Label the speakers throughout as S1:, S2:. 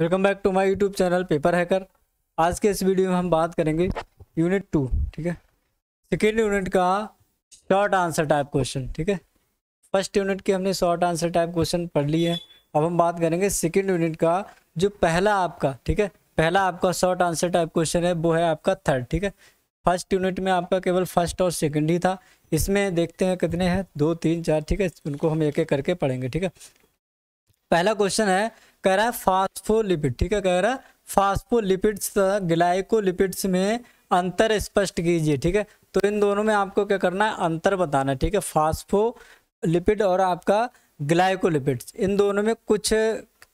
S1: welcome back to my YouTube channel paper hacker आज के इस वीडियो में हम बात करेंगे यूनिट टू ठीक है सेकेंड यूनिट का शॉर्ट आंसर टाइप क्वेश्चन ठीक है फर्स्ट यूनिट के हमने शॉर्ट आंसर टाइप क्वेश्चन पढ़ ली है अब हम बात करेंगे सेकेंड यूनिट का जो पहला आपका ठीक है पहला आपका शॉर्ट आंसर टाइप क्वेश्चन है वो है आपका थर्ड ठीक है फर्स्ट यूनिट में आपका केवल फर्स्ट और सेकेंड ही था इसमें देखते हैं कितने हैं दो तीन चार ठीक है उनको हम एक एक करके पढ़ेंगे ठीक है पहला क्वेश्चन है कह रहा है फास्फोलिपिड ठीक है कह रहा है फास्फोलिपिड्स ग्लाइकोलिपिड्स में अंतर स्पष्ट कीजिए ठीक है तो इन दोनों में आपको क्या करना है अंतर बताना है ठीक है फास्फोलिपिड और आपका ग्लाइकोलिपिड्स इन दोनों में कुछ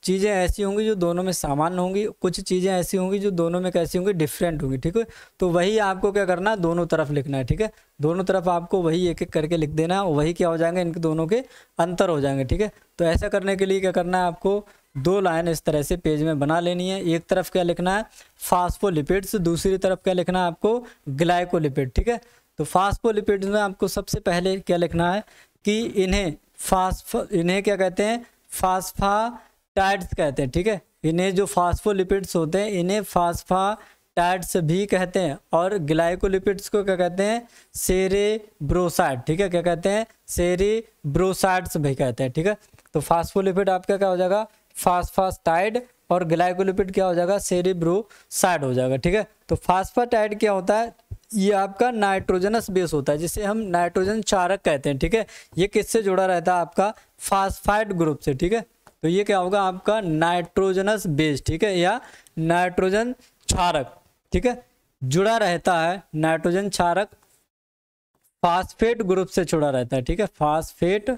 S1: चीज़ें ऐसी होंगी जो दोनों में सामान्य होंगी कुछ चीज़ें ऐसी होंगी जो दोनों में कैसी होंगी डिफरेंट होंगी ठीक है तो वही आपको क्या करना है दोनों तरफ लिखना है ठीक है दोनों तरफ आपको वही एक एक करके लिख देना है वही क्या हो जाएंगे इनके दोनों के अंतर हो जाएंगे ठीक है तो ऐसा करने के लिए क्या करना है आपको दो लाइन इस तरह से पेज में बना लेनी है एक तरफ क्या लिखना है फास्फोलिपिड्स दूसरी तरफ क्या लिखना है आपको ग्लाइकोलिपिड ठीक है तो फास्फोलिपिड्स में आपको सबसे पहले क्या लिखना है कि इन्हें फास्फो इन्हें क्या कहते हैं फास्फाटाइड्स कहते हैं ठीक है इन्हें जो फास्फोलिपिड्स होते हैं इन्हें फास्फाटाइड्स भी कहते हैं और ग्लाइकोलिपिड्स को क्या कहते हैं ब्रोसाइड ठीक है क्या कहते हैं ब्रोसाइड्स भी कहते हैं ठीक है तो फास्फोलिपिड आपका क्या हो जाएगा फास्फास्टाइड और ग्लाइकोलिपिड क्या हो जाएगा सेरिब्रोसाइड हो जाएगा ठीक है तो फास्फाटाइड क्या होता है ये आपका नाइट्रोजनस बेस होता है जिसे हम नाइट्रोजन चारक कहते हैं ठीक है ये किससे जुड़ा रहता है आपका फास्फाइड ग्रुप से ठीक है तो ये क्या होगा आपका नाइट्रोजनस बेस ठीक है या नाइट्रोजन क्षारक ठीक है जुड़ा रहता है नाइट्रोजन क्षारक फास्फेट ग्रुप से जुड़ा रहता है ठीक है फास्फेट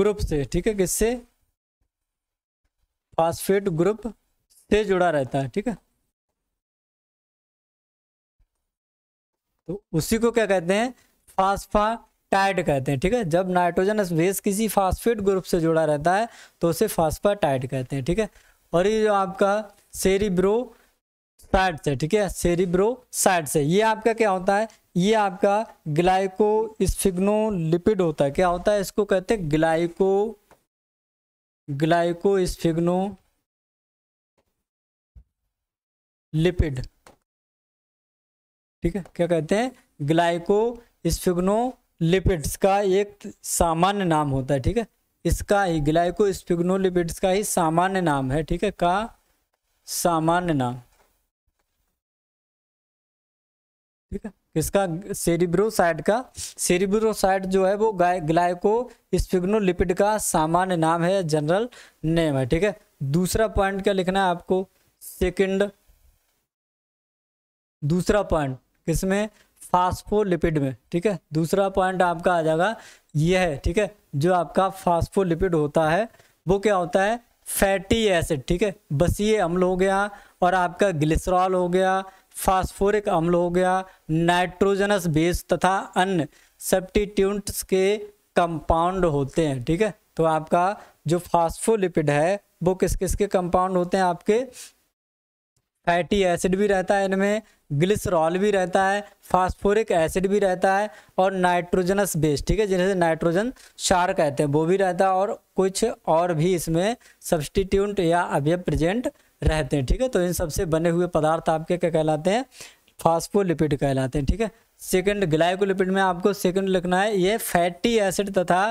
S1: ग्रुप से ठीक है किससे फास्फेट ग्रुप से जुड़ा रहता है ठीक है तो उसी को क्या कहते हैं फास्फाटाइड कहते हैं ठीक है जब नाइट्रोजन बेस किसी फास्फेट ग्रुप से जुड़ा रहता है तो उसे फास्फाटाइड कहते हैं ठीक है और ये जो आपका सेरिब्रो साइड से ठीक है सेरिब्रो साइड से ये आपका क्या होता है ये आपका ग्लाइको स्फिग्नो लिपिड होता है क्या होता है इसको कहते हैं ग्लाइको ग्लाइकोस्फिग्नो लिपिड ठीक है क्या कहते हैं ग्लाइकोस्फिग्नो लिपिड्स का एक सामान्य नाम होता है ठीक है इसका ही ग्लाइकोस्फिग्नो लिपिड्स का ही सामान्य नाम है ठीक है का सामान्य नाम ठीक है किसका सेरिब्रोसाइड का सेरिब्रोसाइड जो है वो ग्लाइको स्पिग्नोलिपिड का सामान्य नाम है जनरल नेम है ठीक है दूसरा पॉइंट क्या लिखना है आपको सेकंड दूसरा पॉइंट किसमें फास्फोलिपिड में ठीक है दूसरा पॉइंट आपका आ जाएगा यह है ठीक है जो आपका फास्फोलिपिड होता है वो क्या होता है फैटी एसिड ठीक है बस ये अम्ल हो गया और आपका ग्लिसरॉल हो गया फास्फोरिक अम्ल हो गया नाइट्रोजनस बेस तथा अन्य सब्टीट्यूंट्स के कंपाउंड होते हैं ठीक है तो आपका जो फास्फोलिपिड है वो किस किस के कंपाउंड होते हैं आपके फैटी एसिड भी रहता है इनमें ग्लिसरॉल भी रहता है फास्फोरिक एसिड भी रहता है और नाइट्रोजनस बेस ठीक है जिन्हें नाइट्रोजन शार कहते हैं वो भी रहता है और कुछ और भी इसमें सब्सटीट्यूंट या अभ्य प्रेजेंट रहते हैं ठीक है तो इन सबसे बने हुए पदार्थ आपके क्या कहलाते हैं फास्फोलिपिड कहलाते हैं ठीक है सेकंड ग्लाइकोलिपिड में आपको सेकंड लिखना है ये फैटी एसिड तथा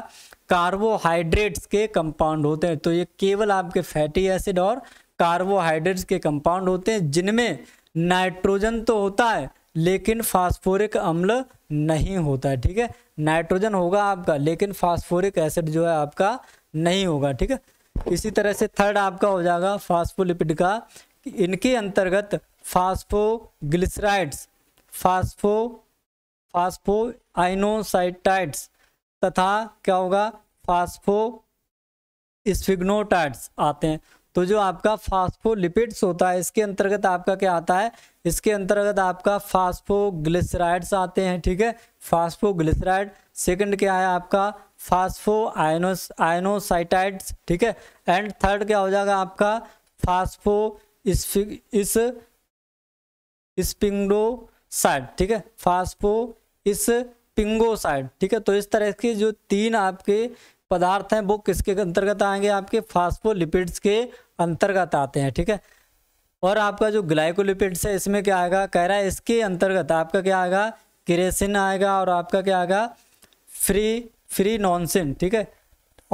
S1: कार्बोहाइड्रेट्स के कंपाउंड होते हैं तो ये केवल आपके फैटी एसिड और कार्बोहाइड्रेट्स के कंपाउंड होते हैं जिनमें नाइट्रोजन तो होता है लेकिन फास्फोरिक अम्ल नहीं होता है ठीक है नाइट्रोजन होगा आपका लेकिन फास्फोरिक एसिड जो है आपका नहीं होगा ठीक है इसी तरह से थर्ड आपका हो जाएगा फास्फोलिपिड का इनके अंतर्गत फास्फोग्लिसराइड्स फास्फो फास्फो आइनोसाइटाइड्स तथा क्या होगा फास्फो स्फिग्नोटाइड्स आते हैं तो जो आपका फास्फोलिपिड्स होता है इसके अंतर्गत आपका क्या आता है इसके अंतर्गत आपका फास्फोग्लिसराइड्स आते हैं ठीक है फास्फोग्लिसराइड सेकंड क्या है आपका फास्फो आयनोस आयनोसाइटाइड्स ठीक है एंड थर्ड क्या हो जाएगा आपका फास्फो इस स्पिंगोसाइड ठीक है फास्फो इस पिंगोसाइड ठीक है तो इस तरह के जो तीन आपके पदार्थ हैं वो किसके अंतर्गत आएंगे आपके फास्फोलिपिड्स के अंतर्गत आते हैं ठीक है और आपका जो ग्लाइकोलिपिड्स है इसमें क्या आएगा कह रहा है इसके अंतर्गत आपका क्या आएगा क्रेसिन आएगा और आपका क्या आएगा फ्री फ्री नॉनसिन ठीक है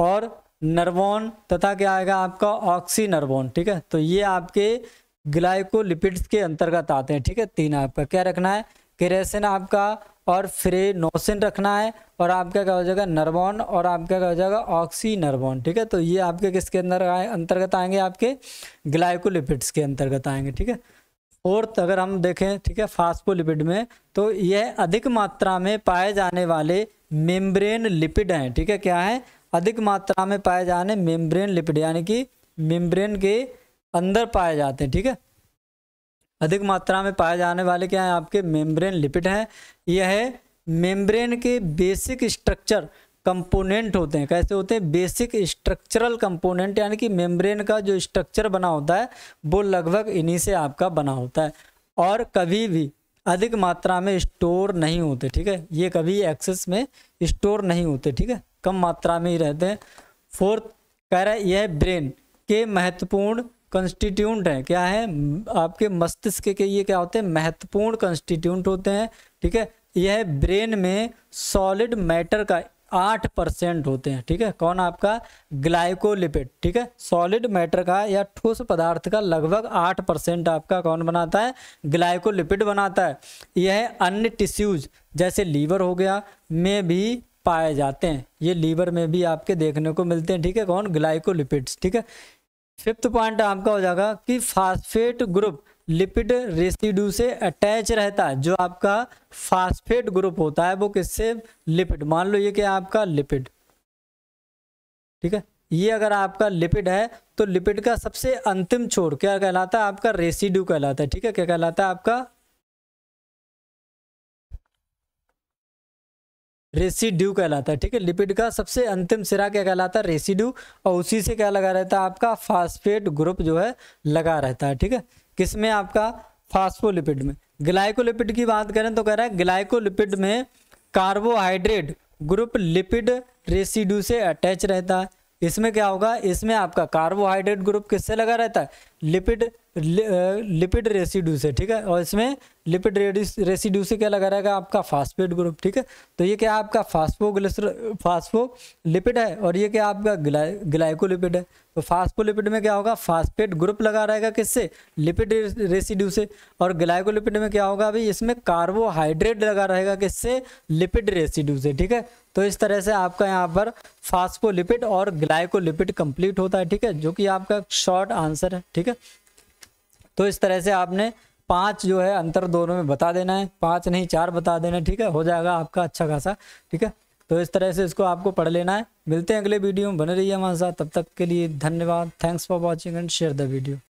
S1: और नर्वोन तथा क्या आएगा आपका ऑक्सी नर्वोन ठीक है तो ये आपके ग्लाइकोलिपिड्स के अंतर्गत आते हैं ठीक है तीन आपका क्या रखना है क्रेसिन आपका और फ्रेनोसिन रखना है और आपका क्या हो जाएगा नरबॉन और आपका क्या हो जाएगा ऑक्सी नरबॉन ठीक है तो ये आपके किसके अंदर आए अंतर्गत आएंगे आपके ग्लाइकोलिपिड्स के अंतर्गत आएंगे ठीक है फोर्थ अगर हम देखें ठीक है फास्फोलिपिड में तो यह अधिक मात्रा में पाए जाने वाले मेम्ब्रेन लिपिड हैं ठीक है क्या है अधिक मात्रा में पाए जाने मेम्ब्रेन लिपिड यानी कि मेम्ब्रेन के अंदर पाए जाते हैं ठीक है अधिक मात्रा में पाए जाने वाले क्या हैं आपके मेम्ब्रेन लिपिड हैं यह है मेम्ब्रेन के बेसिक स्ट्रक्चर कंपोनेंट होते हैं कैसे होते हैं बेसिक स्ट्रक्चरल कंपोनेंट यानी कि मेम्ब्रेन का जो स्ट्रक्चर बना होता है वो लगभग इन्हीं से आपका बना होता है और कभी भी अधिक मात्रा में स्टोर नहीं होते ठीक है ये कभी एक्सेस में स्टोर नहीं होते ठीक है कम मात्रा में ही रहते हैं फोर्थ कह रहा है यह ब्रेन के महत्वपूर्ण कंस्टिट्यूंट हैं क्या है आपके मस्तिष्क के ये क्या होते हैं महत्वपूर्ण कंस्टिट्यूंट होते हैं ठीक है यह ब्रेन में सॉलिड मैटर का आठ परसेंट होते हैं ठीक है कौन आपका ग्लाइकोलिपिड ठीक है सॉलिड मैटर का या ठोस पदार्थ का लगभग आठ परसेंट आपका कौन बनाता है ग्लाइकोलिपिड बनाता है यह अन्य टिश्यूज जैसे लीवर हो गया में भी पाए जाते हैं ये लीवर में भी आपके देखने को मिलते हैं ठीक है कौन ग्लाइकोलिपिड्स ठीक है फिफ्थ पॉइंट आपका हो जाएगा कि फास्फेट ग्रुप लिपिड रेसिड्यू से अटैच रहता है जो आपका फास्फेट ग्रुप होता है वो किससे लिपिड मान लो ये क्या आपका लिपिड ठीक है ये अगर आपका लिपिड है तो लिपिड का सबसे अंतिम छोर क्या कहलाता है आपका रेसिड्यू कहलाता है ठीक है क्या कहलाता है आपका रेसिड्यू कहलाता है ठीक है लिपिड का सबसे अंतिम सिरा क्या कहलाता है रेसिड्यू और उसी से क्या लगा रहता है आपका फास्फेट ग्रुप जो है लगा रहता है ठीक है किसमें आपका फास्फोलिपिड में ग्लाइकोलिपिड की बात करें तो कह रहा है ग्लाइकोलिपिड में कार्बोहाइड्रेट ग्रुप लिपिड रेसिड्यू से अटैच रहता है इसमें क्या होगा इसमें आपका कार्बोहाइड्रेट ग्रुप किससे लगा रहता है लिपिड लिपिड रेसिड्यू से ठीक है और इसमें लिपिड रेसिड्यू से क्या लगा रहेगा आपका फास्फेट ग्रुप ठीक है तो ये क्या आपका फास्फो फास्फो लिपिड है और ये क्या आपका ग्ला ग्लाइकोलिपिड है तो लिपिड में क्या होगा फास्फेट ग्रुप लगा रहेगा किससे लिपिड रेसिड्यू से और ग्लाइकोलिपिड में क्या होगा अभी इसमें कार्बोहाइड्रेट लगा रहेगा किससे लिपिड रेसिड्यू से ठीक है तो इस तरह से आपका यहाँ पर फास्फोलिपिड और ग्लाइकोलिपिड कंप्लीट होता है ठीक है जो कि आपका शॉर्ट आंसर है ठीक है तो इस तरह से आपने पांच जो है अंतर दोनों में बता देना है पांच नहीं चार बता देना है ठीक है हो जाएगा आपका अच्छा खासा ठीक है तो इस तरह से इसको आपको पढ़ लेना है मिलते हैं अगले वीडियो में बने रहिए हमारे साथ तब तक के लिए धन्यवाद thanks for watching and share the video